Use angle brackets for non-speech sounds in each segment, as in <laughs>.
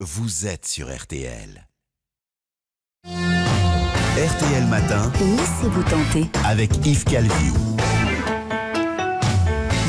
Vous êtes sur RTL. RTL Matin. Laissez-vous tenter. Avec Yves Calvi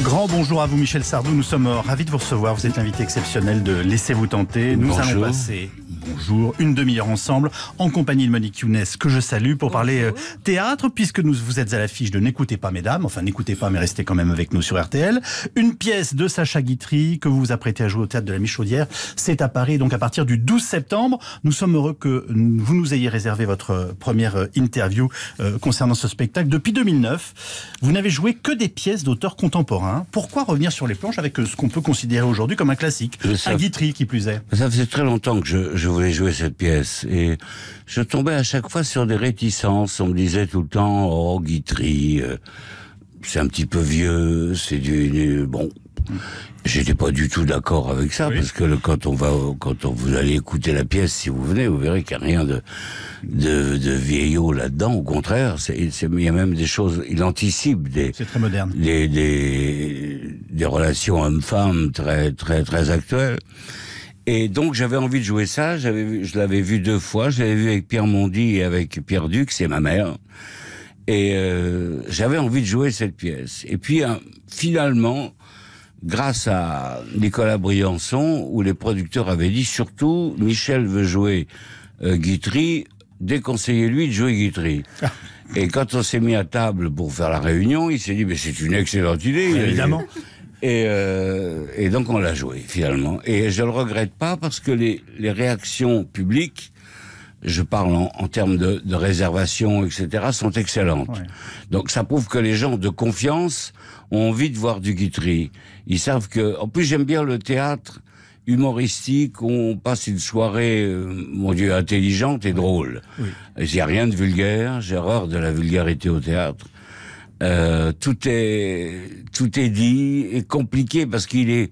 grand bonjour à vous Michel Sardou, nous sommes euh, ravis de vous recevoir. Vous êtes l'invité exceptionnel de Laissez-vous tenter. Nous allons passer bonjour, une demi-heure ensemble en compagnie de Monique Younes que je salue pour parler euh, théâtre puisque vous êtes à l'affiche de N'écoutez pas mesdames, enfin n'écoutez pas mais restez quand même avec nous sur RTL. Une pièce de Sacha Guitry que vous vous apprêtez à jouer au théâtre de la Michaudière, c'est à Paris donc à partir du 12 septembre. Nous sommes heureux que vous nous ayez réservé votre euh, première interview concernant ce spectacle. Depuis 2009, vous n'avez joué que des pièces d'auteurs contemporains Hein. pourquoi revenir sur les planches avec euh, ce qu'on peut considérer aujourd'hui comme un classique Un Guitry, qui plus est. Ça faisait très longtemps que je, voulais jouer cette pièce. Et je tombais à chaque fois sur des réticences. On me disait tout le temps, oh, Guitry, euh, c'est un petit peu vieux, c'est du bon, J'étais pas du tout d'accord avec ça parce que le, quand on va, quand on, vous allez écouter la pièce, si vous venez, vous verrez qu'il n'y a rien de de, vieillot là-dedans. Au contraire, il y a même des choses. Il anticipe des Des, des relations hommes-femmes très très très actuelles. Et donc j'avais envie de jouer ça. J'avais je l'avais vu deux fois. Je l'avais vu avec Pierre Mondy et avec Pierre Duc, c'est ma mère. Et euh, j'avais envie de jouer cette pièce. Et puis hein, finalement grâce à Nicolas Briançon, où les producteurs avaient dit surtout Michel veut jouer euh, Guitry, déconseillez-lui de jouer Guitry. Ah. Et quand on s'est mis à table pour faire la réunion, il s'est dit mais c'est une excellente idée. Évidemment. Et, euh, et donc on l'a joué finalement. Et je ne le regrette pas parce que les, réactions publiques je parle en, termes de, réservation, etc., sont excellentes. Donc ça prouve que les gens de confiance ont envie de voir du Guitry. Ils savent que. En plus, j'aime bien le théâtre humoristique, on passe une soirée, euh, mon Dieu, intelligente et drôle. Il n'y a rien de vulgaire, j'ai horreur de la vulgarité au théâtre. Euh, tout est tout est dit et compliqué parce qu'il est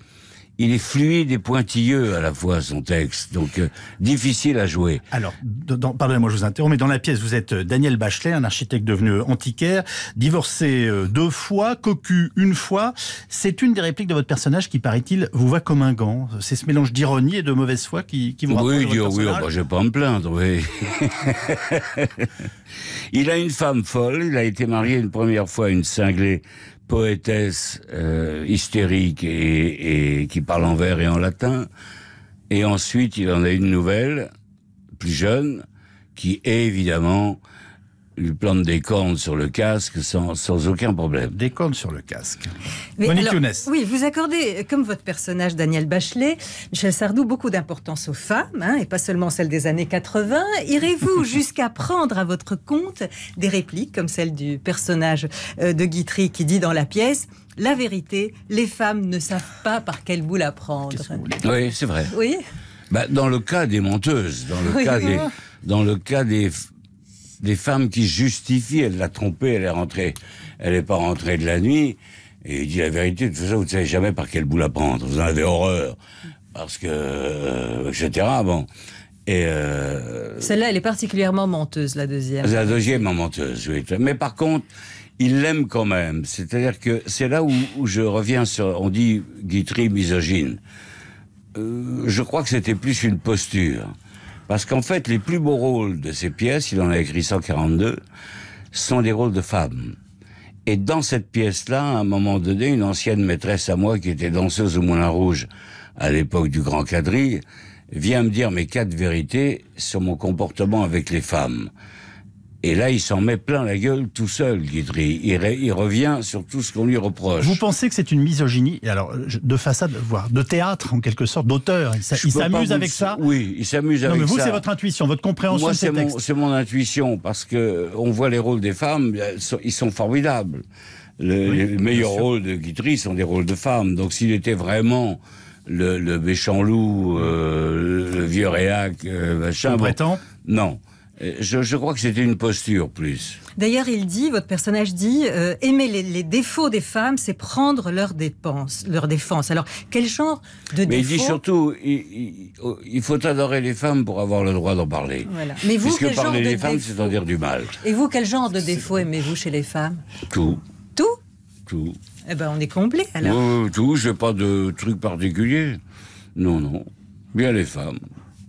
il est fluide et pointilleux à la fois son texte, donc euh, difficile à jouer. Alors, pardonnez-moi, je vous interromps, mais dans la pièce, vous êtes euh, Daniel Bachelet, un architecte devenu euh, antiquaire, divorcé deux fois, cocu une fois. C'est une des répliques de votre personnage qui, paraît-il, vous va comme un gant. C'est ce mélange d'ironie et de mauvaise foi qui, qui vous rapproche Oui, de oui, oh, bah, je vais pas me plaindre, <laughs> il a une femme folle, il a été marié une première fois à une cinglée poétesse euh, hystérique et, qui parle en vers et en latin. Et ensuite, il en a une nouvelle, plus jeune, qui est évidemment lui plante des cornes sur le casque sans, aucun problème. Des cornes sur le casque. Oui, vous accordez, comme votre personnage Daniel Bachelet, Michel Sardou, beaucoup d'importance aux femmes, hein, et pas seulement celle des années 80. Irez-vous <laughs> jusqu'à prendre à votre compte des répliques comme celle du personnage euh, de Guitry qui dit dans la pièce La vérité, les femmes ne savent pas par quel bout la prendre. oui, c'est vrai. Oui. Bah, dans le cas des menteuses, dans le cas des dans le cas des, des femmes qui justifient. Elle l'a trompée, elle est rentrée, elle n'est pas rentrée de la nuit. Et il dit la vérité, de toute façon, vous ne savez jamais par quel bout la prendre. Vous en avez horreur. Parce que, euh, etc. Bon. Et euh, Celle-là, elle est particulièrement menteuse, la deuxième. La deuxième est menteuse, oui. Mais par contre, il l'aime quand même. C'est-à-dire que c'est là où, je reviens sur. On dit Guitry misogyne. Euh, je crois que c'était plus une posture. Parce qu'en fait, les plus beaux rôles de ces pièces, il en a écrit 142, sont des rôles de femmes. Et dans cette pièce-là, à un moment donné, une ancienne maîtresse à moi qui était danseuse au Moulin Rouge à l'époque du Grand Quadrille vient me dire mes quatre vérités sur mon comportement avec les femmes. Et là, il s'en met plein la gueule tout seul, Guidry. Il, revient sur tout ce qu'on lui reproche. Vous pensez que c'est une misogynie, alors euh, de façade, voire de théâtre en quelque sorte, d'auteur. Il, s'amuse avec ça. Oui, il s'amuse avec ça. Non, mais vous, c'est votre intuition, votre compréhension de ces textes. C'est mon intuition parce que on voit les rôles des femmes, ils sont formidables. les meilleurs rôles de Guidry sont des rôles de femmes. Donc, s'il était vraiment le, méchant loup, euh, le vieux réac, euh, machin. breton Non. Euh, je, crois que c'était une posture plus. D'ailleurs, il dit, votre personnage dit, euh, aimer les, défauts des femmes, c'est prendre leur dépense, leur défense. Alors, quel genre de défaut Mais il dit surtout, oh, il, faut adorer les femmes pour avoir le droit d'en parler. Voilà. Mais vous, quel parler genre de des femmes, c'est en dire du mal. Et vous, quel genre de défaut aimez-vous chez les femmes Tout. Tout Tout. Eh ben, on est comblé alors. Tout. tout, j'ai pas de truc particulier. Non, non. Bien les femmes,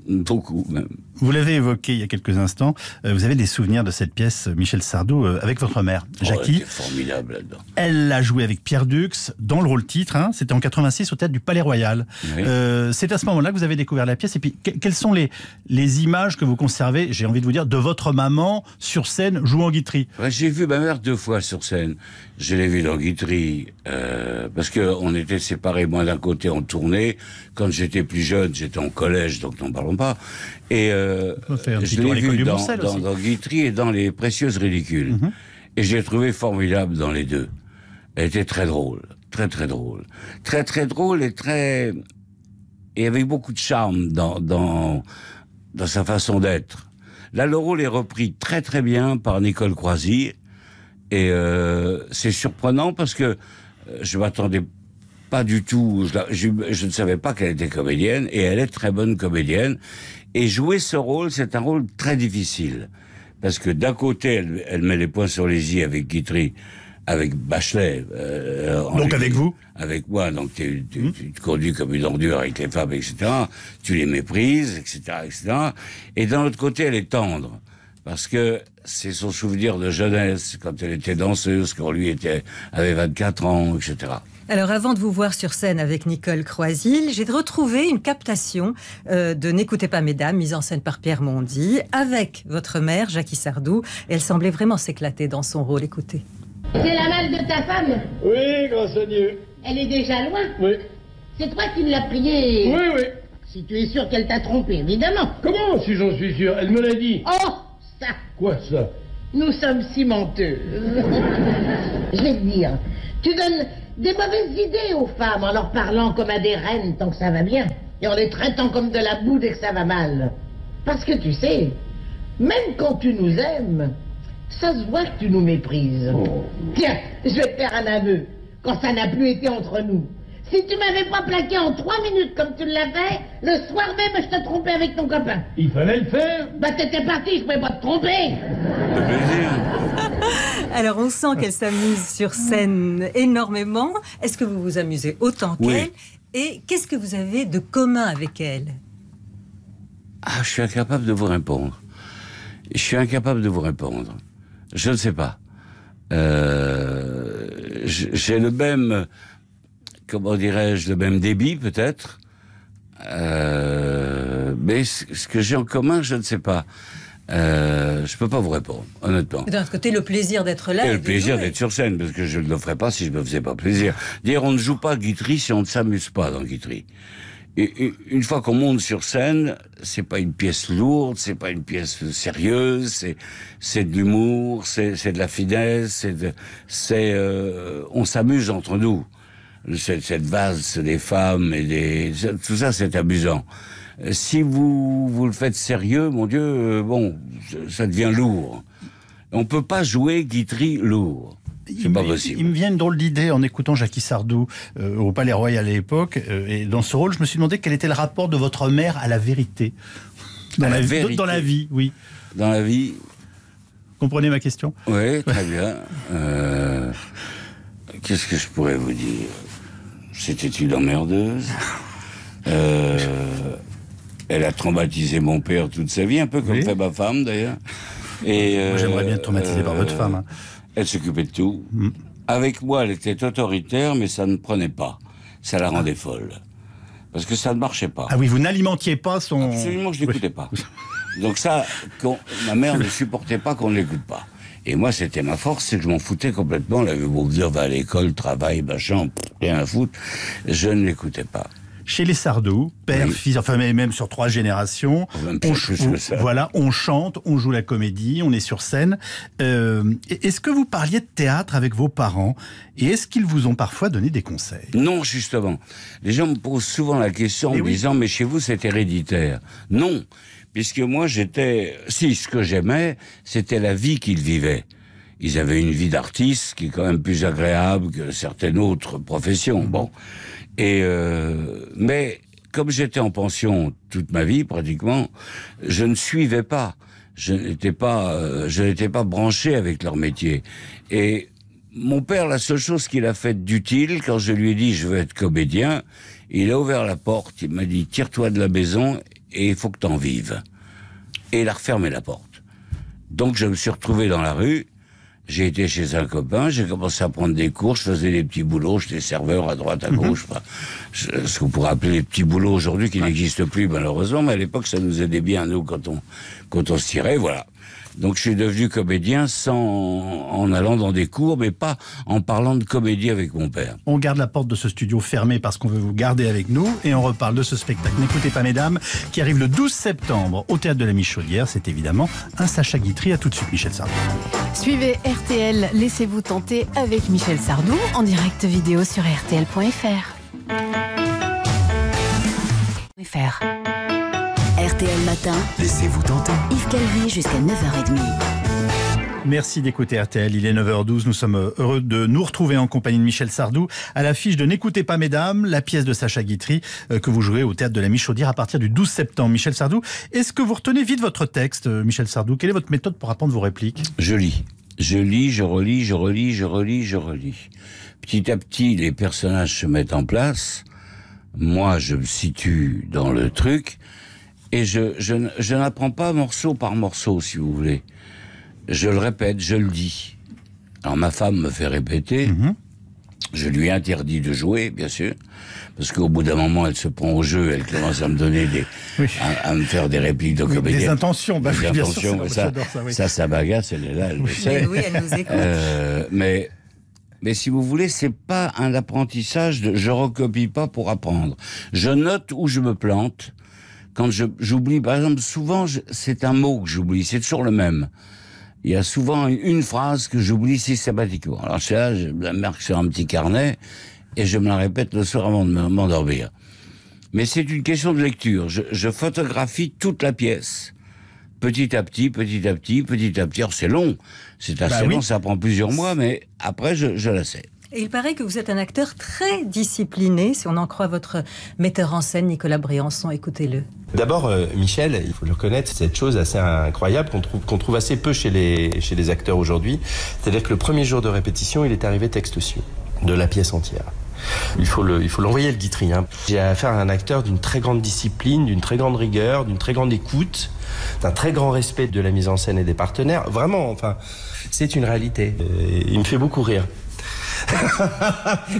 beaucoup même. Vous l'avez évoqué il y a quelques instants. Euh, vous avez des souvenirs de cette pièce, euh, Michel Sardou, euh, avec votre mère, oh, Jackie. formidable là-dedans. Elle l'a joué avec Pierre Dux dans le rôle titre. Hein. C'était en 86 au théâtre du Palais Royal. C'est à ce moment-là que vous avez découvert la pièce. Et puis, quelles sont les, les images que vous conservez, j'ai envie de vous dire, de votre maman sur scène jouant guitry J'ai vu ma mère deux fois sur scène. Je l'ai vue dans guitry parce parce qu'on était séparés, moi d'un côté en tournée. Quand j'étais plus jeune, j'étais en collège, donc n'en parlons pas. Et euh, je l'ai vu dans, dans, Guitry et dans Les Précieuses Ridicules. Mhm. Et j'ai trouvé formidable dans les deux. Elle était très drôle, très très drôle. Très très drôle et très... Et avec beaucoup de charme dans, dans, dans sa façon d'être. Là, le rôle est repris très très bien par Nicole Croisy. Et euh, c'est surprenant parce que euh, je m'attendais pas du tout. Je, ne savais pas qu'elle était comédienne et elle est très bonne comédienne. Et jouer ce rôle, c'est un rôle très difficile parce que d'un côté, elle, met les points sur les i avec Guitry, avec Bachelet. Euh, donc avec vous Avec moi. Donc hmm. tu, te conduis comme une ordure avec les femmes, etc. Tu les méprises, etc., etc. Et d'un autre côté, elle est tendre parce que c'est son souvenir de jeunesse quand elle était danseuse, quand lui était avait 24 ans, etc. Alors avant de vous voir sur scène avec Nicole Croisil, j'ai retrouvé une captation euh, de N'écoutez pas mesdames, mise en scène par Pierre Mondy, avec votre mère, Jackie Sardou. Elle semblait vraiment s'éclater dans son rôle. Écoutez. C'est la malle de ta femme Oui, à Dieu. Elle est déjà loin Oui. C'est toi qui me l'as priée Oui, oui. Si tu es sûr qu'elle t'a trompé, évidemment. Comment si j'en suis sûr Elle me l'a dit. Oh, ça Quoi ça Nous sommes si menteux. <laughs> Je vais te dire. Tu donnes des mauvaises idées aux femmes en leur parlant comme à des reines tant que ça va bien et en les traitant comme de la boue dès que ça va mal. Parce que tu sais, même quand tu nous aimes, ça se voit que tu nous méprises. Oh. Tiens, je vais te faire un aveu, quand ça n'a plus été entre nous. Si tu m'avais pas plaqué en trois minutes comme tu l'avais, le soir même, je te trompais avec ton copain. Il fallait le faire. Bah, t'étais parti, je pouvais pas te tromper. Alors on sent qu'elle s'amuse sur scène énormément. Est-ce que vous vous amusez autant qu'elle Et qu'est-ce que vous avez de commun avec elle Ah, je suis incapable de vous répondre. Je suis incapable de vous répondre. Je ne sais pas. Euh, j'ai le même, comment dirais-je, le même débit peut-être. Euh, mais ce que j'ai en commun, je ne sais pas. Euh, je ne peux pas vous répondre, honnêtement. D'un côté, le plaisir d'être là. le plaisir d'être sur scène, parce que je ne le ferais pas si je ne me faisais pas plaisir. D'ailleurs, on ne joue pas Guitry si on ne s'amuse pas dans Guitry. une fois qu'on monte sur scène, c'est pas une pièce lourde, c'est pas une pièce sérieuse, c'est c'est de l'humour, c'est de la finesse, c'est c'est euh, on s'amuse entre nous. Cette, cette des femmes et des tout ça, c'est amusant. Euh, si vous, vous le faites sérieux, mon Dieu, euh, bon, ça devient lourd. On ne peut pas jouer Guitry lourd. C'est pas possible. il me vient une drôle d'idée en écoutant Jackie Sardou euh, au Palais Royal à l'époque. et dans ce rôle, je me suis demandé quel était le rapport de votre mère à la vérité. Dans, la, vérité. dans la vie, oui. Dans la vie. Comprenez ma question Oui, très bien. Qu'est-ce que je pourrais vous dire C'était une emmerdeuse. Elle a traumatisé mon père toute sa vie, un peu comme fait ma femme d'ailleurs. Et euh, j'aimerais bien être traumatisé par votre euh, femme. Hein. Elle s'occupait de tout. Mm. Avec moi, elle était autoritaire, mais ça ne prenait pas. Ça la rendait ah. folle. Parce que ça ne marchait pas. Ah oui, vous n'alimentiez pas son. Absolument, je n'écoutais pas. Donc ça, ma mère <laughs> ne supportait pas qu'on ne l'écoute pas. Et moi, c'était ma force, c'est que je m'en foutais complètement. avait beau dire, va à l'école, travaille, machin, rien à foutre. Je ne l'écoutais pas. Chez les Sardou, père, fils, enfin même sur trois générations, on, voilà, on chante, on joue la comédie, on est sur scène. Euh, est-ce que vous parliez de théâtre avec vos parents et est-ce qu'ils vous ont parfois donné des conseils Non, justement. Les gens me posent souvent la question en disant mais chez vous c'est héréditaire. Non, puisque moi j'étais, si ce que j'aimais, c'était la vie qu'ils vivaient. Ils avaient une vie d'artiste qui est quand même plus agréable que certaines autres professions. Bon. Et euh, mais comme j'étais en pension toute ma vie pratiquement, je ne suivais pas. Je n'étais pas, euh, je n'étais pas branché avec leur métier. Et mon père, la seule chose qu'il a faite d'utile, quand je lui ai dit je veux être comédien, il a ouvert la porte, il m'a dit tire-toi de la maison et il faut que t'en vives. Et il a refermé la porte. Donc je me suis retrouvé dans la rue j'ai été chez un copain, j'ai commencé à prendre des cours, je faisais des petits boulots, j'étais serveur à droite, à gauche, mhm. ce qu'on pourrait appeler les petits boulots aujourd'hui qui n'existent plus malheureusement, mais à l'époque ça nous aidait bien, nous, quand on, quand on se tirait, voilà. Donc je suis devenu comédien sans en allant dans des cours, mais pas en parlant de comédie avec mon père. On garde la porte de ce studio fermée parce qu'on veut vous garder avec nous et on reparle de ce spectacle. N'écoutez pas, mesdames, qui arrive le 12 septembre au théâtre de la Michaudière. C'est évidemment un Sacha Guitry. À tout de suite, Michel Sardou. Suivez RTL, laissez-vous tenter avec Michel Sardou en direct vidéo sur RTL.fr. RTL Matin. Laissez-vous tenter. Yves Calvi jusqu'à 9h30. Merci d'écouter RTL. Il est 9h12. Nous sommes heureux de nous retrouver en compagnie de Michel Sardou à l'affiche de N'écoutez pas, mesdames, la pièce de Sacha Guitry euh, que vous jouez au théâtre de la Michaudière à partir du 12 septembre. Michel Sardou, est-ce que vous retenez vite votre texte, euh, Michel Sardou Quelle est votre méthode pour apprendre vos répliques Je lis. Je lis, je relis, je relis, je relis, je relis. Petit à petit, les personnages se mettent en place. Moi, je me situe dans le truc. Et je, je, n'apprends pas morceau par morceau, si vous voulez. Je le répète, je le dis. Alors ma femme me fait répéter. Mhm. Je lui interdis de jouer, bien sûr, parce qu'au bout d'un moment, elle se prend au jeu, elle commence à me donner des, à, me faire des répliques de comédien. Des intentions, bah des intentions, sûr, ça, ça, ça, bagasse, elle est là, elle le sait. Oui, elle nous écoute. Euh, mais, mais si vous voulez, c'est pas un apprentissage de je recopie pas pour apprendre. Je note où je me plante, quand j'oublie, par exemple, souvent, c'est un mot que j'oublie, c'est toujours le même. Il y a souvent une phrase que j'oublie systématiquement. Alors, là, je la marque sur un petit carnet et je me la répète le soir avant de m'endormir. Mais c'est une question de lecture. Je, photographie toute la pièce. Petit à petit, petit à petit, petit à petit. c'est long. C'est assez bah long, ça prend plusieurs mois, mais après, je la sais il paraît que vous êtes un acteur très discipliné, si on en croit votre metteur en scène Nicolas Briançon, écoutez-le. D'abord, euh, Michel, il faut le reconnaître, cette chose assez incroyable qu'on trouve, assez peu chez les, acteurs aujourd'hui, c'est-à-dire que le premier jour de répétition, il est arrivé texte su de la pièce entière. Il faut l'envoyer le guitry. Hein. J'ai affaire à un acteur d'une très grande discipline, d'une très grande rigueur, d'une très grande écoute, d'un très grand respect de la mise en scène et des partenaires. Vraiment, enfin, c'est une réalité. il me fait beaucoup rire.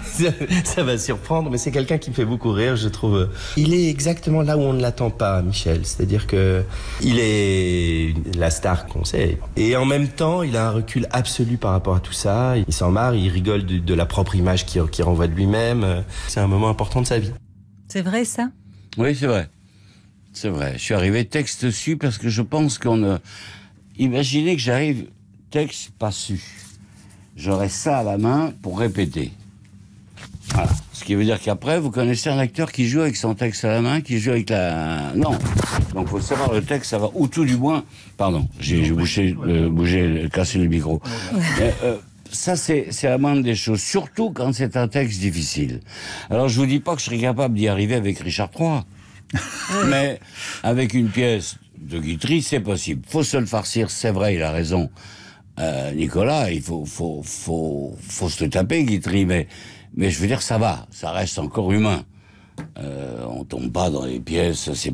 <laughs> ça va surprendre, mais c'est quelqu'un qui me fait beaucoup rire, je trouve. Il est exactement là où on ne l'attend pas, Michel. C'est-à-dire que il est la star qu'on sait. Et en même temps, il a un recul absolu par rapport à tout ça. Il s'en marre, il rigole de, la propre image qu'il qui renvoie de lui-même. C'est un moment important de sa vie. C'est vrai, ça Oui, c'est vrai. C'est vrai. Je suis arrivé texte su parce que je pense qu'on. a imaginez que j'arrive texte pas su j'aurai ça à la main pour répéter. Voilà. Ce qui veut dire qu'après, vous connaissez un acteur qui joue avec son texte à la main, qui joue avec la... Non. Donc il faut savoir le texte, ça va, ou tout du moins... Pardon, j'ai euh, bougé, cassé le micro. <laughs> Euh, euh, ça, c'est la moindre des choses, surtout quand c'est un texte difficile. Alors, je vous dis pas que je serais capable d'y arriver avec Richard III, <laughs> mais avec une pièce de Guitry, c'est possible. Faut se le farcir, c'est vrai, il a raison. Euh, Nicolas, il faut, faut, faut, faut se taper, Guitry, mais, mais je veux dire, ça va, ça reste encore humain. On euh, on tombe pas dans les pièces, c'est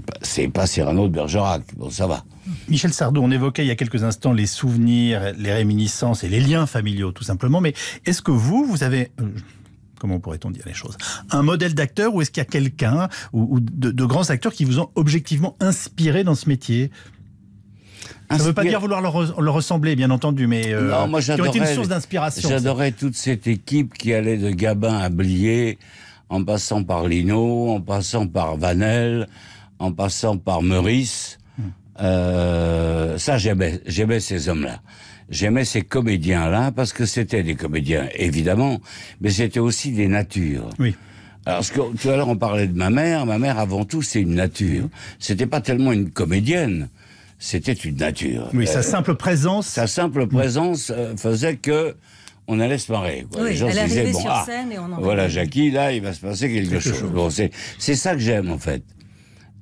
pas, pas Cyrano de Bergerac, bon ça va. Michel Sardou, on évoquait il y a quelques instants les souvenirs, les réminiscences et les liens familiaux tout simplement, mais est-ce que vous, vous avez, euh, comment pourrait-on dire les choses, un modèle d'acteur ou est-ce qu'il y a quelqu'un ou, de, grands acteurs qui vous ont objectivement inspiré dans ce métier ça ne veut pas dire vouloir leur, ressembler, bien entendu, mais euh, non, une source d'inspiration. J'adorais toute cette équipe qui allait de Gabin à Blier, en passant par Lino, en passant par Vanel, en passant par Meurice. Hmm. Euh, ça, j'aimais ces hommes-là j'aimais ces comédiens-là parce que c'était des comédiens, évidemment, mais c'était aussi des natures. Oui. Alors, que, tout à l'heure, on parlait de ma mère. Ma mère, avant tout, c'est une nature. C'était pas tellement une comédienne c'était une nature. Mais sa euh, simple présence. Sa simple mm. présence euh, faisait que on allait se marrer. les gens se disaient, ah, voilà, Jackie, là, il va se passer quelque, chose. c'est ça que j'aime, en fait.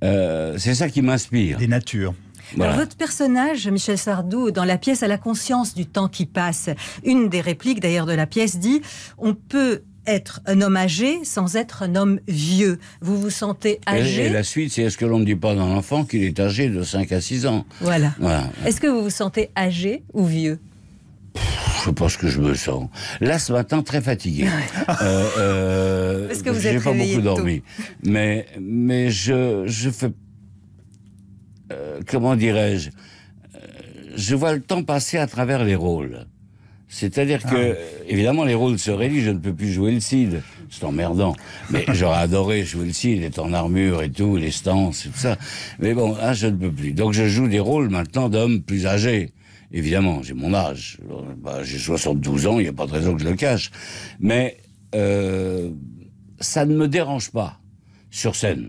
Euh, c'est ça qui m'inspire. Des natures. votre personnage, Michel Sardou, dans la pièce, à la conscience du temps qui passe. Une des répliques, d'ailleurs, de la pièce dit On peut être un homme âgé sans être un homme vieux. Vous vous sentez âgé. Et, la suite, c'est est-ce que l'on ne dit pas dans l'enfant qu'il est âgé de 5 à 6 ans Voilà. Est-ce que vous vous sentez âgé ou vieux je sais pas ce que je me sens. Là, ce matin, très fatigué. euh, euh <laughs> que vous pas beaucoup dormi. Mais, mais je, je fais. Euh, comment dirais-je euh, Je vois le temps passer à travers les rôles. C'est-à-dire ah que, évidemment, les rôles se réduisent. Je ne peux plus jouer le Cid. C'est emmerdant. Mais <laughs> j'aurais adoré jouer le Cid, être en armure et tout, les stances et tout ça. Mais bon, je ne peux plus. Donc, je joue des rôles maintenant d'hommes plus âgés. Évidemment, j'ai mon âge. Bah, j'ai 72 ans, il n'y a pas de raison que je le cache. Mais euh, ça ne me dérange pas sur scène.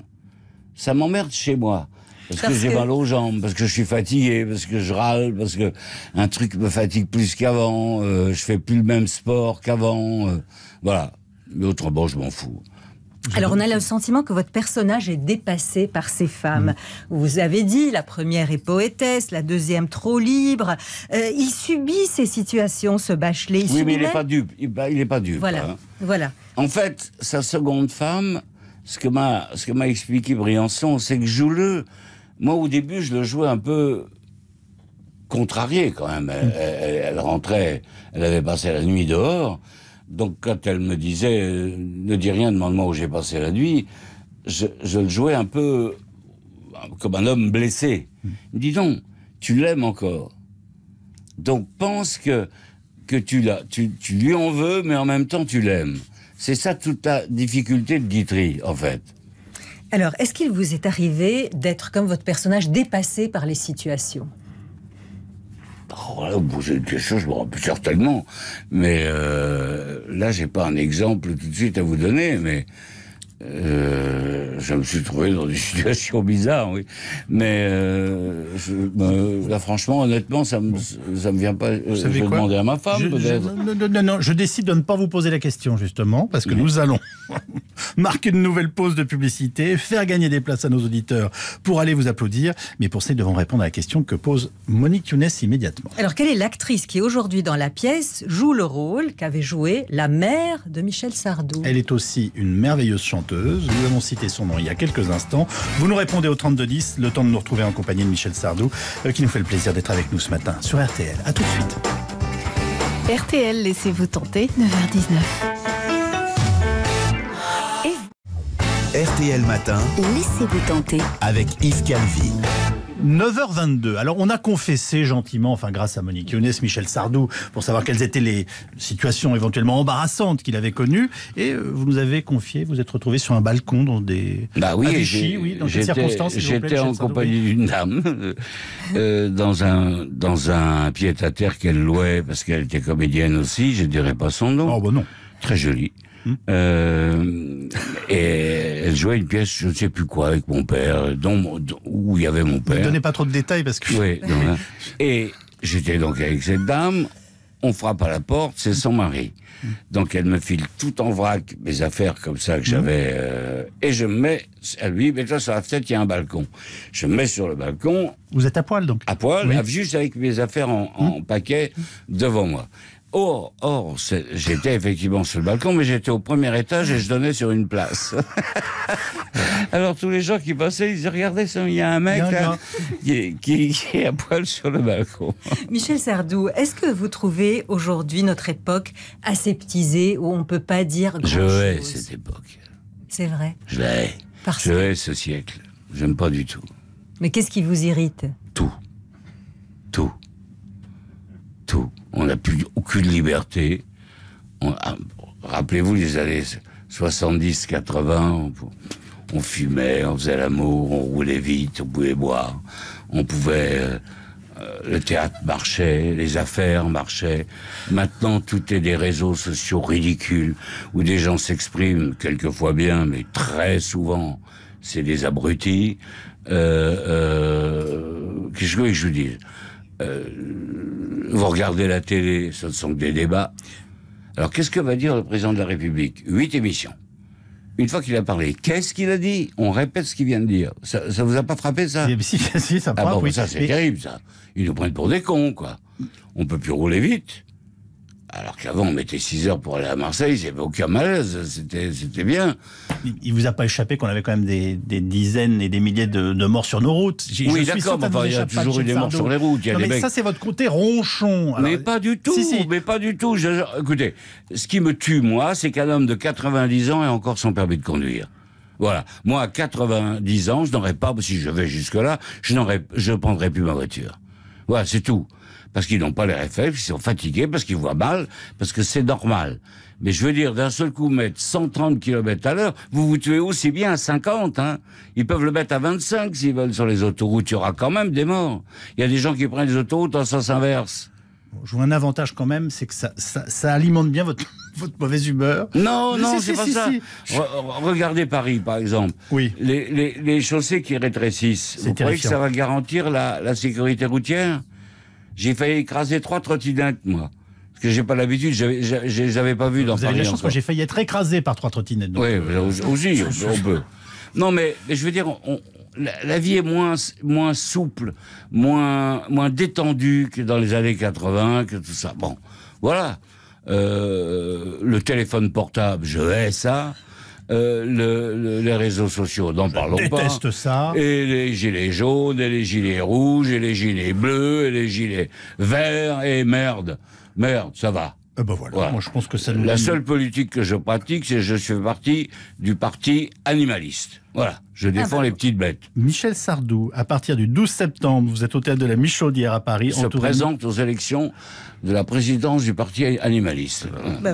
Ça m'emmerde chez moi. Parce, que, j'ai mal aux jambes, parce que je suis fatigué, parce que je râle, parce que un truc me fatigue plus qu'avant, euh, je fais plus le même sport qu'avant. Euh, voilà. Mais autrement, je m'en fous. Alors, on a le sentiment que votre personnage est dépassé par ces femmes. Mm. Vous avez dit, la première est poétesse, la deuxième trop libre. Euh, il subit ces situations, ce Bachelet. Il oui, mais il n'est pas dupe. Il n'est pas dupe. Voilà. Hein. voilà. En fait, sa seconde femme, ce que m'a expliqué Briançon, c'est que Jouleux moi, au début, je le jouais un peu contrarié, quand même. Mm. Elle, rentrait, elle avait passé la nuit dehors. Donc quand elle me disait euh, ne dis rien, demande-moi où j'ai passé la nuit, je, le jouais un peu comme un homme blessé. Mm. Dis donc, tu l'aimes encore. Donc pense que, que tu, l'as, tu, lui en veux, mais en même temps tu l'aimes. C'est ça toute ta difficulté de Guitry, en fait. Alors, est-ce qu'il vous est arrivé d'être comme votre personnage dépassé par les situations oh, Vous avez une question, je certainement. Mais là, euh, là, j'ai pas un exemple tout de suite à vous donner, mais euh, je me suis trouvé dans des <laughs> situations bizarres, oui. Mais euh, ben, là, franchement, honnêtement, ça me, ça me vient pas. Euh, je demander à ma femme, peut-être. non, non, non, je décide de ne pas vous poser la question, justement, parce que nous allons <laughs> marquer une nouvelle pause de publicité, faire gagner des places à nos auditeurs pour aller vous applaudir. Mais pour ça, ils devront répondre à la question que pose Monique Younes immédiatement. Alors, quelle est l'actrice qui, aujourd'hui, dans la pièce, joue le rôle qu'avait joué la mère de Michel Sardou Elle est aussi une merveilleuse chanteuse nous avons cité son nom il y a quelques instants. Vous nous répondez au 3210, le temps de nous retrouver en compagnie de Michel Sardou, euh, qui nous fait le plaisir d'être avec nous ce matin sur RTL. A tout de suite. RTL, laissez-vous tenter, 9h19. RTL Matin, laissez-vous tenter avec Yves Calvi. 9h22. Alors, on a confessé gentiment, enfin, grâce à Monique Younes, Michel Sardou, pour savoir quelles étaient les situations éventuellement embarrassantes qu'il avait connues. Et euh, vous nous avez confié, vous êtes retrouvé sur un balcon dans des. Bah oui, ah, oui dans des circonstances J'étais en compagnie d'une dame, euh, euh, dans un, dans un pied-à-terre qu'elle louait, parce qu'elle était comédienne aussi, je dirais pas son nom. Oh, bah non. Très jolie. Hum. Euh, et elle jouait une pièce, je ne sais plus quoi, avec mon père, où il y avait mon père. Ne donnez pas trop de détails parce que. Oui. <laughs> Hein. et j'étais donc avec cette dame. On frappe à la porte, c'est son mari. Donc elle me file tout en vrac mes affaires comme ça que hum. j'avais. Euh, et je me mets, elle lui dit, mais toi sur la fenêtre, il y a un balcon. Je me mets sur le balcon. Vous êtes à poil donc À poil, juste avec mes affaires en, hum. paquet devant moi. Or, oh, oh, j'étais effectivement sur le balcon, mais j'étais au premier étage et je donnais sur une place. <laughs> Alors tous les gens qui passaient, ils regardaient comme il y a un mec Qui, est à poil sur le balcon. <laughs> Michel Sardou, est-ce que vous trouvez aujourd'hui notre époque aseptisée où on ne peut pas dire grand Je hais cette époque. C'est vrai. Je hais. Je hais ce siècle. J'aime pas du tout. Mais qu'est-ce qui vous irrite Tout. Tout. On n'a plus aucune liberté. Ah, rappelez-vous les années 70, 80, on, fumait, on faisait l'amour, on roulait vite, on pouvait boire, on pouvait... Euh, euh, le théâtre marchait, les affaires marchaient. Maintenant, tout est des réseaux sociaux ridicules où des gens s'expriment, quelquefois bien, mais très souvent, c'est des abrutis. Euh, qu'est-ce que je veux je vous dise vous regardez la télé, ce ne sont que des débats. Alors qu'est-ce que va dire le président de la République Huit émissions. Une fois qu'il a parlé, qu'est-ce qu'il a dit On répète ce qu'il vient de dire. Ça, ça vous a pas frappé ça <laughs> Si, ça ah ça c'est terrible ça. Ils nous prennent pour des cons quoi. On peut plus rouler vite. Alors qu'avant, on mettait 6 heures pour aller à Marseille, il avait aucun malaise, c'était bien. Il vous a pas échappé qu'on avait quand même des, des, dizaines et des milliers de, morts sur nos routes. oui, d'accord, mais il y a toujours eu des morts sur les routes. mais ça, c'est votre côté ronchon. mais pas du tout, mais pas du tout. Écoutez, ce qui me tue, moi, c'est qu'un homme de 90 ans ait encore son permis de conduire. Voilà. Moi, à 90 ans, je n'aurais pas, si je vais jusque-là, je, je prendrais plus ma voiture. Voilà, c'est tout. Parce qu'ils n'ont pas les réflexes, ils sont fatigués, parce qu'ils voient mal, parce que c'est normal. Mais je veux dire, d'un seul coup, mettre 130 km à l'heure, vous vous tuez aussi bien à 50. Hein. Ils peuvent le mettre à 25 s'ils veulent sur les autoroutes. Il y aura quand même des morts. Il y a des gens qui prennent les autoroutes en sens inverse joue un avantage quand même, c'est que ça, ça, alimente bien votre, <laughs> votre mauvaise humeur. Non, non, c'est pas ça. regardez Paris, par exemple. Oui. Les, les, les chaussées qui rétrécissent. Vous terrifiant. croyez que ça va garantir la, la sécurité routière J'ai failli écraser trois trottinettes, moi. Parce que j'ai pas l'habitude, je les avais pas vues dans vous Avez la chance, j'ai failli être écrasé par trois trottinettes. Oui, euh, aussi, on peut. Non, mais, mais, je veux dire, on, la, vie est moins, moins souple, moins, moins détendue que dans les années 80, que tout ça. Bon, voilà. Euh, le téléphone portable, je hais ça. Euh, les réseaux sociaux, n'en parlons pas. pas. déteste ça. Et les gilets jaunes, et les gilets rouges, et les gilets bleus, et les gilets verts, et merde. Merde, ça va. Eh ben voilà, Moi, je pense que ça La seule politique que je pratique, c'est que je suis parti du parti animaliste. Voilà, je ah, défends bah. les petites bêtes. Michel Sardou, à partir du 12 septembre, vous êtes au théâtre de la Michaudière à Paris. Il se présente aux élections de la présidence du parti animaliste. Euh, bah,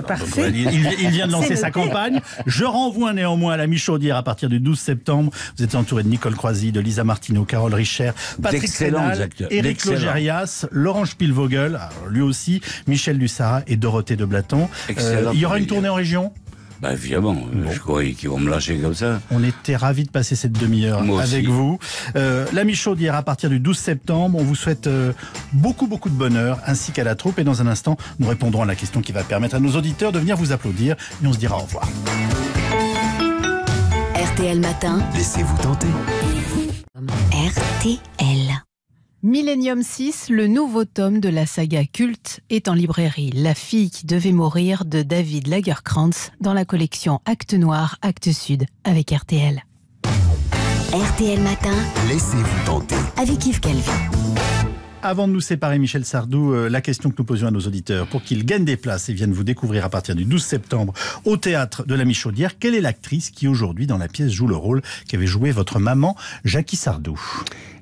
il, vient de lancer sa campagne. Je renvoie néanmoins à la Michaudière à partir du 12 septembre. Vous êtes entouré de Nicole Croisy, de Lisa Martineau, Carole Richer, Patrick Sénal, Éric Logérias, Laurent Spielvogel, lui aussi, Michel Lussara et Dorothée de Blaton. Euh, il y aura une tournée en région bah évidemment, je croyais qu'ils vont me lâcher comme ça. On était ravis de passer cette demi-heure avec vous. Euh, Michaud hier, à partir du 12 septembre, on vous souhaite euh, beaucoup beaucoup de bonheur ainsi qu'à la troupe et dans un instant nous répondrons à la question qui va permettre à nos auditeurs de venir vous applaudir et on se dira au revoir. RTL Matin. Laissez-vous tenter. RTL. Millennium 6, le nouveau tome de la saga culte, est en librairie. La fille qui devait mourir de David Lagerkrantz dans la collection Acte Noir, Acte Sud avec RTL. RTL Matin, laissez-vous tenter. Avec Yves avant de nous séparer, Michel Sardou, euh, la question que nous posions à nos auditeurs pour qu'ils gagnent des places et viennent vous découvrir à partir du 12 septembre au théâtre de la Michaudière, quelle est l'actrice qui aujourd'hui dans la pièce joue le rôle qu'avait joué votre maman, Jackie Sardou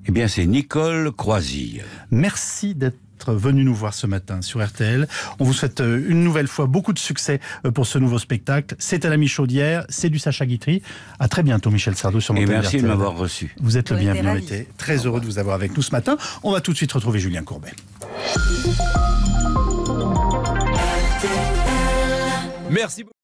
Eh bien, c'est Nicole Croisille. Merci d'être d'être venu nous voir ce matin sur RTL. On vous souhaite euh, une nouvelle fois beaucoup de succès euh, pour ce nouveau spectacle. C'est à la Michaudière, c'est du Sacha Guitry. À très bientôt, Michel Sardou, sur mon Et merci de m'avoir reçu. Vous êtes le bienvenu. On très heureux de vous avoir avec nous ce matin. On va tout de suite retrouver Julien Courbet. Merci beaucoup.